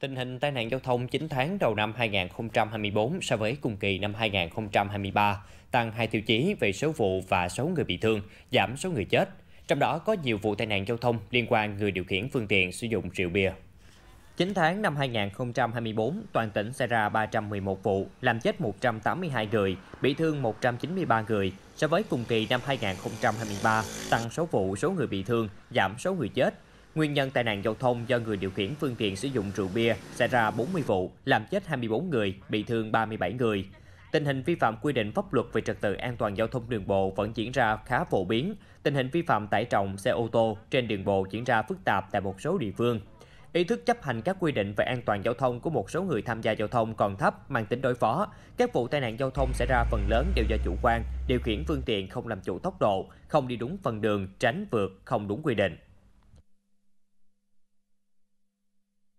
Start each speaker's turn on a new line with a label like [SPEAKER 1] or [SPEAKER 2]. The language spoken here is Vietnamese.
[SPEAKER 1] Tình hình tai nạn giao thông 9 tháng đầu năm 2024 so với cùng kỳ năm 2023 tăng hai tiêu chí về số vụ và số người bị thương, giảm số người chết. Trong đó có nhiều vụ tai nạn giao thông liên quan người điều khiển phương tiện sử dụng rượu bia. 9 tháng năm 2024, toàn tỉnh xảy ra 311 vụ, làm chết 182 người, bị thương 193 người. So với cùng kỳ năm 2023, tăng số vụ số người bị thương, giảm số người chết, Nguyên nhân tai nạn giao thông do người điều khiển phương tiện sử dụng rượu bia xảy ra 40 vụ, làm chết 24 người, bị thương 37 người. Tình hình vi phạm quy định pháp luật về trật tự an toàn giao thông đường bộ vẫn diễn ra khá phổ biến. Tình hình vi phạm tải trọng xe ô tô trên đường bộ diễn ra phức tạp tại một số địa phương. Ý thức chấp hành các quy định về an toàn giao thông của một số người tham gia giao thông còn thấp, mang tính đối phó. Các vụ tai nạn giao thông xảy ra phần lớn đều do chủ quan, điều khiển phương tiện không làm chủ tốc độ, không đi đúng phần đường, tránh vượt, không đúng quy định.